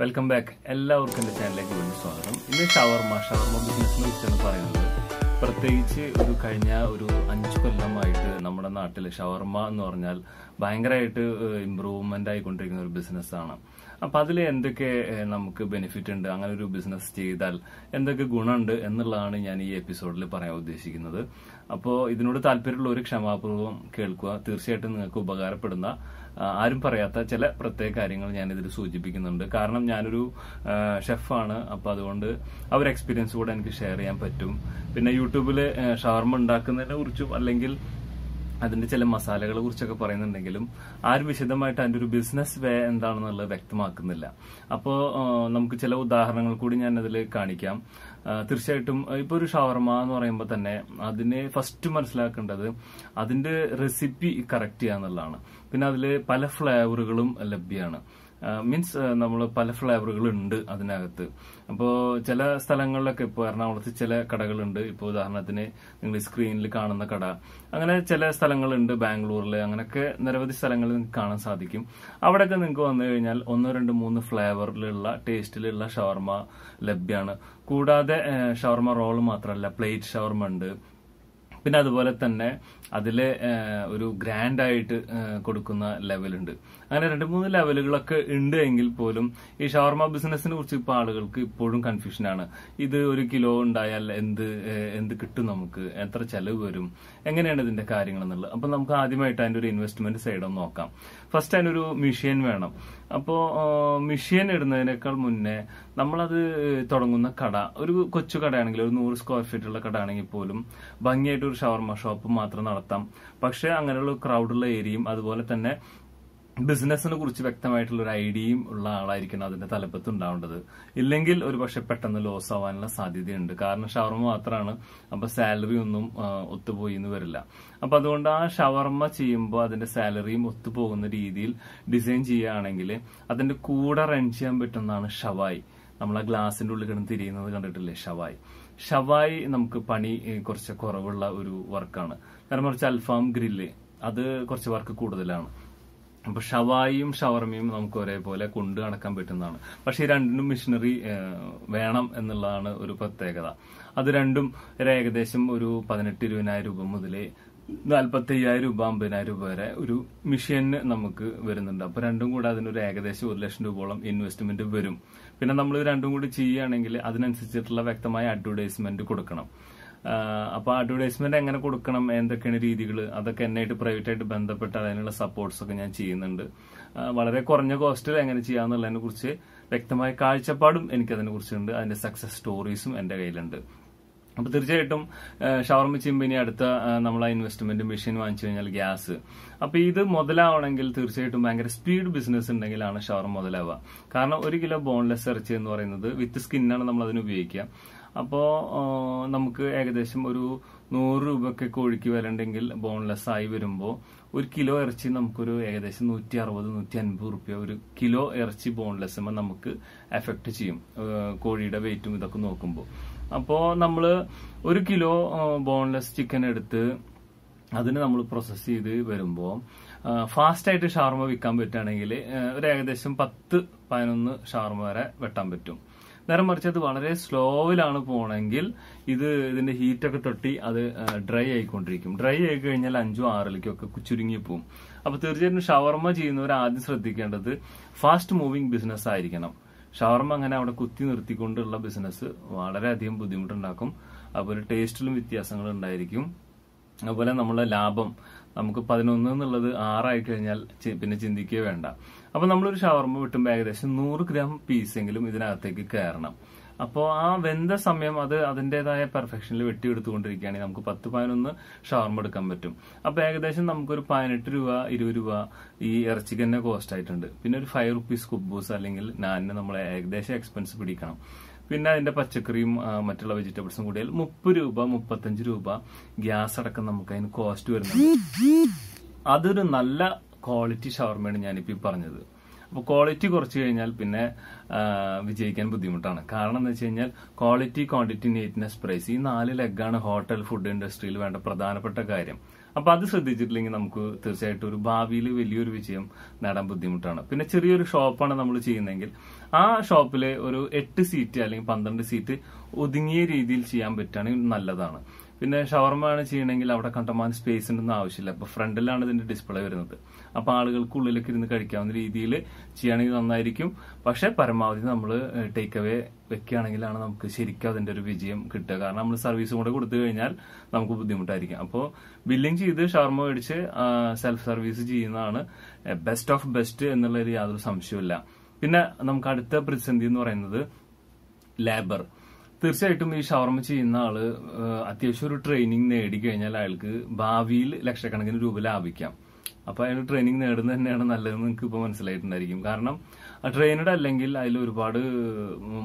Welcome back എല്ലാവർക്കും എൻ്റെ ചാനലിലേക്ക് വീണ്ടും സ്വാഗതം ഇത് ഷവർമ ഷവർമ ബിസിനസ്സിനെ കുറിച്ചാണ് പറയുന്നത് പ്രത്യേകിച്ച് ഒരു കഴിഞ്ഞ ഒരു അഞ്ച് കൊല്ലമായിട്ട് നമ്മുടെ നാട്ടിൽ ഷവർമ എന്ന് പറഞ്ഞാൽ ഭയങ്കരമായിട്ട് ഇമ്പ്രൂവ്മെൻ്റ് ആയിക്കൊണ്ടിരിക്കുന്ന ഒരു ബിസിനസ്സാണ് അപ്പം അതിൽ എന്തൊക്കെ നമുക്ക് ബെനിഫിറ്റ് ഉണ്ട് അങ്ങനെ ഒരു ബിസിനസ് ചെയ്താൽ എന്തൊക്കെ ഗുണമുണ്ട് എന്നുള്ളതാണ് ഞാൻ ഈ എപ്പിസോഡിൽ പറയാൻ ഉദ്ദേശിക്കുന്നത് അപ്പോൾ ഇതിനോട് താല്പര്യമുള്ള ഒരു ക്ഷമാപൂർവ്വം കേൾക്കുക തീർച്ചയായിട്ടും നിങ്ങൾക്ക് ഉപകാരപ്പെടുന്ന ആരും പറയാത്ത ചില പ്രത്യേക കാര്യങ്ങൾ ഞാൻ ഇതിൽ സൂചിപ്പിക്കുന്നുണ്ട് കാരണം ഞാനൊരു ഷെഫാണ് അപ്പം അതുകൊണ്ട് ആ ഒരു എക്സ്പീരിയൻസ് കൂടെ എനിക്ക് ഷെയർ ചെയ്യാൻ പറ്റും പിന്നെ യൂട്യൂബിൽ ഷവർമ ഉണ്ടാക്കുന്നതിനെ കുറിച്ചും അല്ലെങ്കിൽ അതിന്റെ ചില മസാലകളെ കുറിച്ചൊക്കെ പറയുന്നുണ്ടെങ്കിലും ആരും വിശദമായിട്ട് അതിന്റെ ഒരു ബിസിനസ് വേ എന്താണെന്നുള്ളത് വ്യക്തമാക്കുന്നില്ല അപ്പോൾ നമുക്ക് ചില ഉദാഹരണങ്ങൾ കൂടി ഞാൻ അതിൽ കാണിക്കാം തീർച്ചയായിട്ടും ഇപ്പോൾ ഒരു ഷവർമ എന്ന് പറയുമ്പോൾ തന്നെ അതിനെ ഫസ്റ്റ് മനസ്സിലാക്കേണ്ടത് അതിന്റെ റെസിപ്പി കറക്റ്റ് ചെയ്യുക എന്നുള്ളതാണ് പിന്നെ അതിൽ പല ഫ്ലേവറുകളും ലഭ്യമാണ് മീൻസ് നമ്മൾ പല ഫ്ലേവറുകൾ ഉണ്ട് അതിനകത്ത് അപ്പോൾ ചില സ്ഥലങ്ങളിലൊക്കെ ഇപ്പോൾ എറണാകുളത്ത് ചില കടകളുണ്ട് ഇപ്പോൾ ഉദാഹരണത്തിന് നിങ്ങൾ സ്ക്രീനിൽ കാണുന്ന കട അങ്ങനെ ചില സ്ഥലങ്ങളുണ്ട് ബാംഗ്ലൂരിൽ അങ്ങനെയൊക്കെ നിരവധി സ്ഥലങ്ങളിൽ നിങ്ങൾക്ക് കാണാൻ സാധിക്കും അവിടെയൊക്കെ നിങ്ങൾക്ക് വന്നു കഴിഞ്ഞാൽ ഒന്നോ രണ്ട് മൂന്ന് ഫ്ലേവറിലുള്ള ടേസ്റ്റിലുള്ള ഷവർമ ലഭ്യമാണ് കൂടാതെ ഷവർമ റോൾ മാത്രമല്ല പ്ലേറ്റ് ഷവർമ ഉണ്ട് പിന്നെ അതുപോലെ തന്നെ അതില് ഒരു ഗ്രാൻഡ് ആയിട്ട് കൊടുക്കുന്ന ലെവലുണ്ട് അങ്ങനെ രണ്ട് മൂന്ന് ലെവലുകളൊക്കെ ഉണ്ട് എങ്കിൽ പോലും ഈ ഷവർമ ബിസിനസിനെ കുറിച്ച് ഇപ്പോൾ ആളുകൾക്ക് ഇപ്പോഴും കൺഫ്യൂഷനാണ് ഇത് ഒരു കിലോ ഉണ്ടായാൽ എന്ത് എന്ത് കിട്ടും നമുക്ക് എത്ര ചെലവ് വരും എങ്ങനെയാണ് ഇതിന്റെ കാര്യങ്ങൾ എന്നുള്ളത് അപ്പം നമുക്ക് ആദ്യമായിട്ട് അതിന്റെ ഒരു ഇൻവെസ്റ്റ്മെന്റ് സൈഡ് ഒന്ന് നോക്കാം ഫസ്റ്റ് അതിനൊരു മെഷീൻ വേണം അപ്പോൾ മെഷീൻ ഇടുന്നതിനേക്കാൾ മുന്നേ നമ്മളത് തുടങ്ങുന്ന കട ഒരു കൊച്ചു കടയാണെങ്കിൽ ഒരു നൂറ് സ്ക്വയർ ഫീറ്റ് ഉള്ള കട ആണെങ്കിൽ പോലും ഭംഗിയായിട്ട് ഒരു ഷവർമ ഷോപ്പ് മാത്രം നടത്താം പക്ഷെ അങ്ങനെയുള്ള ക്രൗഡുള്ള ഏരിയയും അതുപോലെ തന്നെ ബിസിനസ്സിനെ കുറിച്ച് വ്യക്തമായിട്ടുള്ള ഒരു ഐഡിയയും ഉള്ള ആളായിരിക്കണം അതിന്റെ തലപ്പത്ത് ഉണ്ടാവേണ്ടത് ഇല്ലെങ്കിൽ ഒരു പക്ഷെ പെട്ടെന്ന് ലോസ് ആവാനുള്ള സാധ്യതയുണ്ട് കാരണം ഷവർമ മാത്രമാണ് അപ്പൊ സാലറി ഒന്നും ഒത്തുപോയി എന്ന് വരില്ല അപ്പൊ അതുകൊണ്ട് ആ ഷവർമ ചെയ്യുമ്പോൾ അതിന്റെ സാലറിയും ഒത്തുപോകുന്ന രീതിയിൽ ഡിസൈൻ ചെയ്യുകയാണെങ്കിൽ അതിന്റെ കൂടെ റൺ ചെയ്യാൻ പറ്റുന്നതാണ് ഷവായി നമ്മൾ ആ ഗ്ലാസിൻ്റെ ഉള്ളിൽ കിടന്ന് തിരിയുന്നത് കണ്ടിട്ടില്ലേ ഷവായി ഷവായി നമുക്ക് പണി കുറച്ച് കുറവുള്ള ഒരു വർക്കാണ് കാരണം കുറച്ച് അൽഫാം ഗ്രില്ല് അത് കുറച്ച് വർക്ക് കൂടുതലാണ് അപ്പൊ ഷവായും ഷവർമയും നമുക്ക് ഒരേപോലെ കൊണ്ടു നടക്കാൻ പറ്റുന്നതാണ് പക്ഷെ രണ്ടിനും മിഷനറി വേണം എന്നുള്ളതാണ് ഒരു പ്രത്യേകത അത് രണ്ടും ഒരു ഏകദേശം ഒരു പതിനെട്ട് ഇരുപതിനായിരം രൂപ മുതലേ നാൽപ്പത്തി അയ്യായിരം രൂപ അമ്പതിനായിരം രൂപ വരെ ഒരു മിഷീന് നമുക്ക് വരുന്നുണ്ട് അപ്പൊ രണ്ടും കൂടെ അതിനൊരു ഏകദേശം ഒരു ലക്ഷം രൂപയോളം ഇൻവെസ്റ്റ്മെന്റ് വരും പിന്നെ നമ്മൾ രണ്ടും കൂടി ചെയ്യുകയാണെങ്കിൽ അതിനനുസരിച്ചിട്ടുള്ള വ്യക്തമായ അഡ്വർടൈസ്മെന്റ് കൊടുക്കണം അപ്പോൾ അഡ്വർടൈസ്മെന്റ് എങ്ങനെ കൊടുക്കണം എന്തൊക്കെയാണ് രീതികൾ അതൊക്കെ എന്നായിട്ട് ആയിട്ട് ബന്ധപ്പെട്ട് അതിനുള്ള സപ്പോർട്ട്സ് ഒക്കെ ഞാൻ ചെയ്യുന്നുണ്ട് വളരെ കുറഞ്ഞ കോസ്റ്റിൽ എങ്ങനെ ചെയ്യാന്നുള്ളതിനെ കുറിച്ച് വ്യക്തമായ കാഴ്ചപ്പാടും എനിക്ക് അതിനെ കുറിച്ചുണ്ട് അതിന്റെ സക്സസ് സ്റ്റോറീസും എന്റെ കയ്യിലുണ്ട് അപ്പോൾ തീർച്ചയായിട്ടും ഷവർമ ചെയ്യുമ്പോൾ അടുത്ത നമ്മൾ ആ ഇൻവെസ്റ്റ്മെന്റ് മെഷീൻ വാങ്ങിച്ചു കഴിഞ്ഞാൽ ഗ്യാസ് അപ്പോൾ ഇത് മുതലാവണമെങ്കിൽ തീർച്ചയായിട്ടും ഭയങ്കര സ്പീഡ് ബിസിനസ് ഉണ്ടെങ്കിലാണ് ഷവർമ മുതലാവുക കാരണം ഒരു കിലോ ബോൺലെസ് ഇറച്ചി എന്ന് പറയുന്നത് വിത്ത് സ്കിന്നാണ് നമ്മൾ അതിന് ഉപയോഗിക്കുക അപ്പോൾ നമുക്ക് ഏകദേശം ഒരു നൂറ് രൂപയ്ക്ക് കോഴിക്ക് വരണ്ടെങ്കിൽ ബോൺലെസ് ആയി വരുമ്പോൾ ഒരു കിലോ ഇറച്ചി നമുക്കൊരു ഏകദേശം നൂറ്റി അറുപത് നൂറ്റി അൻപത് റുപ്യ ഒരു കിലോ ഇറച്ചി ബോൺലെസ് നമുക്ക് എഫക്ട് ചെയ്യും കോഴിയുടെ വെയിറ്റും ഇതൊക്കെ നോക്കുമ്പോൾ അപ്പോൾ നമ്മൾ ഒരു കിലോ ബോൺലെസ് ചിക്കൻ എടുത്ത് അതിന് നമ്മൾ പ്രോസസ്സ് ചെയ്ത് വരുമ്പോൾ ഫാസ്റ്റായിട്ട് ഷാർമ വിൽക്കാൻ പറ്റുകയാണെങ്കിൽ ഒരു ഏകദേശം പത്ത് പതിനൊന്ന് ഷാർമ വരെ വെട്ടാൻ പറ്റും നേരം മറിച്ച് അത് വളരെ സ്ലോവിലാണ് പോകണമെങ്കിൽ ഇത് ഇതിന്റെ ഹീറ്റൊക്കെ തൊട്ടി അത് ഡ്രൈ ആയിക്കൊണ്ടിരിക്കും ഡ്രൈ ആയി കഴിഞ്ഞാൽ അഞ്ചോ ആറിലേക്കൊക്കെ ചുരുങ്ങി പോകും അപ്പൊ തീർച്ചയായിട്ടും ഷവർമ ചെയ്യുന്നവർ ആദ്യം ശ്രദ്ധിക്കേണ്ടത് ഫാസ്റ്റ് മൂവിങ് ബിസിനസ് ആയിരിക്കണം ഷവർമ അങ്ങനെ അവിടെ കുത്തി നിർത്തിക്കൊണ്ടുള്ള ബിസിനസ് വളരെയധികം ബുദ്ധിമുട്ടുണ്ടാക്കും അപ്പോൾ ഒരു ടേസ്റ്റിലും വ്യത്യാസങ്ങൾ ഉണ്ടായിരിക്കും അതുപോലെ നമ്മളെ ലാഭം നമുക്ക് പതിനൊന്ന് എന്നുള്ളത് ആറായി കഴിഞ്ഞാൽ പിന്നെ ചിന്തിക്കുക വേണ്ട അപ്പൊ നമ്മളൊരു ഷവർമ വിട്ടുമ്പോൾ ഏകദേശം നൂറ് ഗ്രാം പീസെങ്കിലും ഇതിനകത്തേക്ക് കയറണം അപ്പോൾ ആ വെന്ത സമയം അത് അതിൻ്റെതായ പെർഫെക്ഷനിൽ വെട്ടിയെടുത്തുകൊണ്ടിരിക്കുകയാണെങ്കിൽ നമുക്ക് പത്ത് പതിനൊന്ന് ഷവർമ്മ എടുക്കാൻ പറ്റും അപ്പോൾ ഏകദേശം നമുക്കൊരു പതിനെട്ട് രൂപ ഇരുപത് രൂപ ഈ ഇറച്ചിക്ക് തന്നെ കോസ്റ്റ് ആയിട്ടുണ്ട് പിന്നെ ഒരു ഫൈവ് റുപ്പീസ് കുബൂസ് അല്ലെങ്കിൽ നാനിന് നമ്മൾ ഏകദേശം എക്സ്പെൻസ് പിടിക്കണം പിന്നെ അതിന്റെ പച്ചക്കറിയും മറ്റുള്ള വെജിറ്റബിൾസും കൂടിയാൽ മുപ്പത് രൂപ മുപ്പത്തഞ്ച് രൂപ ഗ്യാസ് അടക്കം നമുക്ക് അതിന് കോസ്റ്റ് വരുന്നത് അതൊരു നല്ല ക്വാളിറ്റി ഷവർമയാണ് ഞാനിപ്പോ പറഞ്ഞത് അപ്പോൾ ക്വാളിറ്റി കുറച്ച് കഴിഞ്ഞാൽ പിന്നെ വിജയിക്കാൻ ബുദ്ധിമുട്ടാണ് കാരണം എന്ന് വെച്ച് കഴിഞ്ഞാൽ ക്വാളിറ്റി ക്വാണ്ടിറ്റി നീറ്റ്നെസ് പ്രൈസ് ഈ നാല് ലെഗാണ് ഹോട്ടൽ ഫുഡ് ഇൻഡസ്ട്രിയിൽ വേണ്ട പ്രധാനപ്പെട്ട കാര്യം അപ്പൊ അത് ശ്രദ്ധിച്ചിട്ടില്ലെങ്കിൽ നമുക്ക് തീർച്ചയായിട്ടും ഒരു ഭാവിയിൽ വലിയൊരു വിജയം നേടാൻ ബുദ്ധിമുട്ടാണ് പിന്നെ ചെറിയൊരു ഷോപ്പാണ് നമ്മൾ ചെയ്യുന്നതെങ്കിൽ ആ ഷോപ്പിലെ ഒരു എട്ട് സീറ്റ് അല്ലെങ്കിൽ പന്ത്രണ്ട് സീറ്റ് ഒതുങ്ങിയ രീതിയിൽ ചെയ്യാൻ പറ്റുകയാണെങ്കിൽ നല്ലതാണ് പിന്നെ ഷവർമ ആണ് ചെയ്യണമെങ്കിൽ അവിടെ കണ്ടമാൻ സ്പേസ് ഉണ്ടെന്ന് ആവശ്യമില്ല അപ്പോൾ ഫ്രണ്ടിലാണ് ഇതിന്റെ ഡിസ്പ്ലേ വരുന്നത് അപ്പോൾ ആളുകൾക്ക് ഉള്ളിലേക്ക് ഇരുന്ന് കഴിക്കാവുന്ന രീതിയിൽ ചെയ്യുകയാണെങ്കിൽ നന്നായിരിക്കും പക്ഷെ പരമാവധി നമ്മൾ ടേക്ക് അവേ വെക്കുകയാണെങ്കിലാണ് നമുക്ക് ശരിക്കും അതിന്റെ ഒരു വിജയം കിട്ടുക കാരണം നമ്മൾ സർവീസും കൂടെ കൊടുത്തു കഴിഞ്ഞാൽ നമുക്ക് ബുദ്ധിമുട്ടായിരിക്കും അപ്പോൾ ബില്ലിംഗ് ചെയ്ത് ഷവർമ മേടിച്ച് സെൽഫ് സർവീസ് ചെയ്യുന്നതാണ് ബെസ്റ്റ് ഓഫ് ബെസ്റ്റ് എന്നുള്ളൊരു യാതൊരു സംശയമില്ല പിന്നെ നമുക്ക് അടുത്ത പ്രതിസന്ധി എന്ന് പറയുന്നത് ലേബർ തീർച്ചയായിട്ടും ഈ ഷവർമ ചെയ്യുന്ന ആള് അത്യാവശ്യം ഒരു ട്രെയിനിങ് നേടിക്കഴിഞ്ഞാൽ അയാൾക്ക് ഭാവിയിൽ ലക്ഷക്കണക്കിന് രൂപ ലാഭിക്കാം അപ്പൊ അയാൾ ട്രെയിനിങ് നേടുന്നത് തന്നെയാണ് നല്ലതെന്ന് നിങ്ങൾക്ക് ഇപ്പൊ മനസ്സിലായിട്ടുണ്ടായിരിക്കും കാരണം ട്രെയിനഡ് അല്ലെങ്കിൽ അതിൽ ഒരുപാട്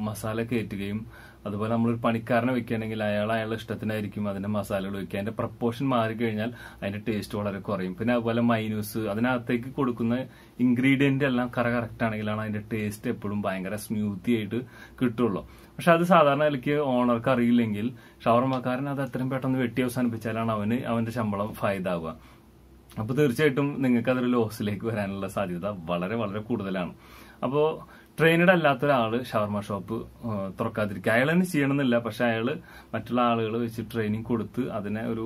മസാല കയറ്റുകയും അതുപോലെ നമ്മളൊരു പണിക്കാരനെ വെക്കുകയാണെങ്കിൽ അയാൾ അയാളുടെ ഇഷ്ടത്തിനായിരിക്കും അതിന്റെ മസാലകൾ വെക്കുക അതിന്റെ പ്രപ്പോർഷൻ മാറിക്കഴിഞ്ഞാൽ അതിന്റെ ടേസ്റ്റ് വളരെ കുറയും പിന്നെ അതുപോലെ മൈനൂസ് അതിനകത്തേക്ക് കൊടുക്കുന്ന ഇൻഗ്രീഡിയന്റ് എല്ലാം കറ കറക്റ്റ് ആണെങ്കിലാണ് അതിന്റെ ടേസ്റ്റ് എപ്പോഴും ഭയങ്കര സ്മൂത്തി ആയിട്ട് കിട്ടുള്ളൂ പക്ഷെ അത് സാധാരണ എനിക്ക് ഓണർക്ക് അറിയില്ലെങ്കിൽ ഷവർമക്കാരൻ അത് അത്രയും പെട്ടെന്ന് വെട്ടി അവസാനിപ്പിച്ചാലാണ് അവന് അവന്റെ ശമ്പളം ഫായതാവുക അപ്പോൾ തീർച്ചയായിട്ടും നിങ്ങൾക്ക് അതൊരു ലോസിലേക്ക് വരാനുള്ള സാധ്യത വളരെ വളരെ കൂടുതലാണ് അപ്പോൾ ട്രെയിനഡ് അല്ലാത്ത ഒരാള് ഷവർമ ഷോപ്പ് തുറക്കാതിരിക്കുക അയാൾ തന്നെ ചെയ്യണമെന്നില്ല പക്ഷെ അയാൾ മറ്റുള്ള ആളുകൾ വെച്ച് ട്രെയിനിങ് കൊടുത്ത് അതിനെ ഒരു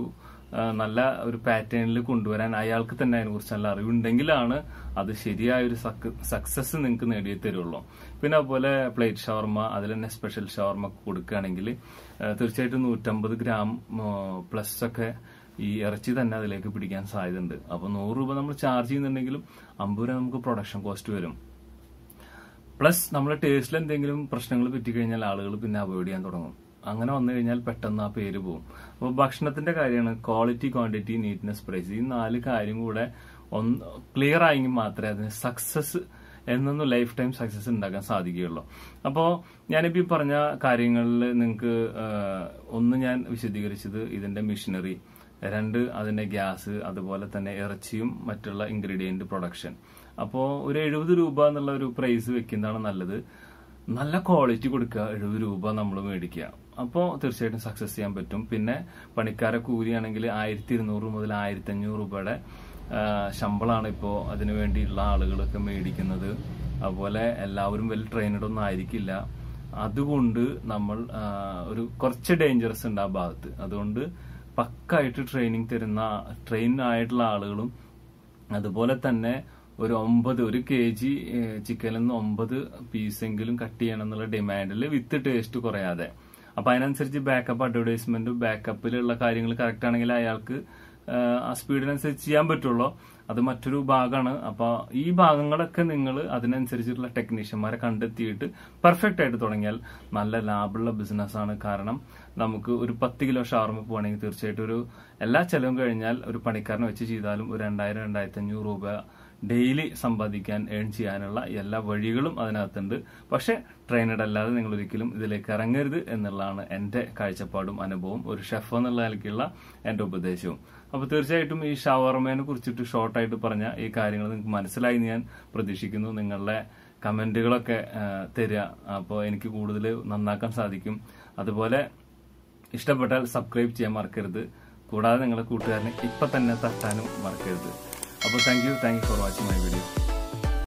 നല്ല ഒരു പാറ്റേണിൽ കൊണ്ടുവരാൻ അയാൾക്ക് തന്നെ കുറിച്ച് നല്ല അറിവുണ്ടെങ്കിലാണ് അത് ശരിയായ ഒരു സക്സസ് നിങ്ങൾക്ക് നേടിയേ തരുള്ളൂ പിന്നെ അതുപോലെ പ്ലേറ്റ് ഷവർമ അതിൽ തന്നെ സ്പെഷ്യൽ ഷവർമ കൊടുക്കുകയാണെങ്കിൽ തീർച്ചയായിട്ടും നൂറ്റമ്പത് ഗ്രാം പ്ലസ് ഒക്കെ ഈ ഇറച്ചി തന്നെ അതിലേക്ക് പിടിക്കാൻ സാധ്യതയുണ്ട് അപ്പോൾ നൂറ് രൂപ നമ്മൾ ചാർജ് ചെയ്യുന്നുണ്ടെങ്കിലും അമ്പത് രൂപ നമുക്ക് പ്രൊഡക്ഷൻ കോസ്റ്റ് വരും പ്ലസ് നമ്മുടെ ടേസ്റ്റിൽ എന്തെങ്കിലും പ്രശ്നങ്ങൾ കഴിഞ്ഞാൽ ആളുകൾ പിന്നെ അവോയ്ഡ് ചെയ്യാൻ തുടങ്ങും അങ്ങനെ വന്നു കഴിഞ്ഞാൽ പെട്ടെന്ന് ആ പേര് പോകും അപ്പോൾ ഭക്ഷണത്തിന്റെ കാര്യമാണ് ക്വാളിറ്റി ക്വാണ്ടിറ്റി നീറ്റ്നെസ് പ്രൈസ് ഈ നാല് കാര്യം കൂടെ ഒന്ന് ക്ലിയർ ആയെങ്കിൽ മാത്രമേ അതിന് സക്സസ് എന്നൊന്നും ലൈഫ് ടൈം സക്സസ് ഉണ്ടാക്കാൻ സാധിക്കുകയുള്ളൂ അപ്പോൾ ഞാനിപ്പോൾ ഈ പറഞ്ഞ കാര്യങ്ങളിൽ നിങ്ങൾക്ക് ഒന്ന് ഞാൻ വിശദീകരിച്ചത് ഇതിന്റെ മിഷനറി രണ്ട് അതിന്റെ ഗ്യാസ് അതുപോലെ തന്നെ ഇറച്ചിയും മറ്റുള്ള ഇൻഗ്രീഡിയന്റ് പ്രൊഡക്ഷൻ അപ്പോൾ ഒരു എഴുപത് രൂപ എന്നുള്ള ഒരു പ്രൈസ് വെക്കുന്നതാണ് നല്ലത് നല്ല ക്വാളിറ്റി കൊടുക്കുക എഴുപത് രൂപ നമ്മൾ മേടിക്കുക അപ്പോൾ തീർച്ചയായിട്ടും സക്സസ് ചെയ്യാൻ പറ്റും പിന്നെ പണിക്കാരെ കൂലിയാണെങ്കിൽ ആയിരത്തി ഇരുന്നൂറ് മുതൽ ആയിരത്തി അഞ്ഞൂറ് രൂപയുടെ ശമ്പളമാണ് ഇപ്പോൾ അതിനു വേണ്ടിയിട്ടുള്ള ആളുകളൊക്കെ മേടിക്കുന്നത് അതുപോലെ എല്ലാവരും വെൽ ട്രെയിനഡ് ഒന്നും ആയിരിക്കില്ല അതുകൊണ്ട് നമ്മൾ ഒരു കുറച്ച് ഡേഞ്ചറസ് ഉണ്ട് ആ ഭാഗത്ത് അതുകൊണ്ട് പക്കായിട്ട് ട്രെയിനിങ് തരുന്ന ട്രെയിൻ ആയിട്ടുള്ള ആളുകളും അതുപോലെ തന്നെ ഒരു ഒമ്പത് ഒരു കെ ജി ചിക്കനിൽ നിന്ന് ഒമ്പത് പീസെങ്കിലും കട്ട് ചെയ്യണം എന്നുള്ള ഡിമാൻഡിൽ വിത്ത് ടേസ്റ്റ് കുറയാതെ അപ്പൊ അതിനനുസരിച്ച് ബാക്കപ്പ് അഡ്വർടൈസ്മെന്റ് ബാക്കപ്പിലുള്ള കാര്യങ്ങൾ കറക്റ്റ് ആണെങ്കിൽ അയാൾക്ക് ആ സ്പീഡിനനുസരിച്ച് ചെയ്യാൻ പറ്റുള്ളൂ അത് മറ്റൊരു ഭാഗമാണ് അപ്പൊ ഈ ഭാഗങ്ങളൊക്കെ നിങ്ങൾ അതിനനുസരിച്ചിട്ടുള്ള ടെക്നീഷ്യന്മാരെ കണ്ടെത്തിയിട്ട് പെർഫെക്റ്റ് ആയിട്ട് തുടങ്ങിയാൽ നല്ല ലാഭമുള്ള ബിസിനസ്സാണ് കാരണം നമുക്ക് ഒരു പത്ത് കിലോ ഷവർമ പോകണമെങ്കിൽ തീർച്ചയായിട്ടും ഒരു എല്ലാ ചെലവും കഴിഞ്ഞാൽ ഒരു പണിക്കാരനെ വെച്ച് ചെയ്താലും ഒരു രണ്ടായിരം രണ്ടായിരത്തി അഞ്ഞൂറ് രൂപ ഡെയിലി സമ്പാദിക്കാൻ ഏൺ ചെയ്യാനുള്ള എല്ലാ വഴികളും അതിനകത്തുണ്ട് പക്ഷേ ട്രെയിനഡ് അല്ലാതെ നിങ്ങൾ ഒരിക്കലും ഇതിലേക്ക് ഇറങ്ങരുത് എന്നുള്ളതാണ് എൻ്റെ കാഴ്ചപ്പാടും അനുഭവം ഒരു ഷെഫ് എന്നുള്ള നിലയ്ക്കുള്ള എൻ്റെ ഉപദേശവും അപ്പോൾ തീർച്ചയായിട്ടും ഈ ഷവർമേനെ കുറിച്ചിട്ട് ഷോർട്ടായിട്ട് പറഞ്ഞ ഈ കാര്യങ്ങൾ നിങ്ങൾക്ക് മനസ്സിലായി ഞാൻ പ്രതീക്ഷിക്കുന്നു നിങ്ങളുടെ കമൻറ്റുകളൊക്കെ തരിക അപ്പോൾ എനിക്ക് കൂടുതൽ നന്നാക്കാൻ സാധിക്കും അതുപോലെ ഇഷ്ടപ്പെട്ടാൽ സബ്സ്ക്രൈബ് ചെയ്യാൻ മറക്കരുത് കൂടാതെ നിങ്ങളുടെ കൂട്ടുകാരനെ ഇപ്പം തന്നെ തട്ടാനും മറക്കരുത് Abu, thank you, thank you for watching my video.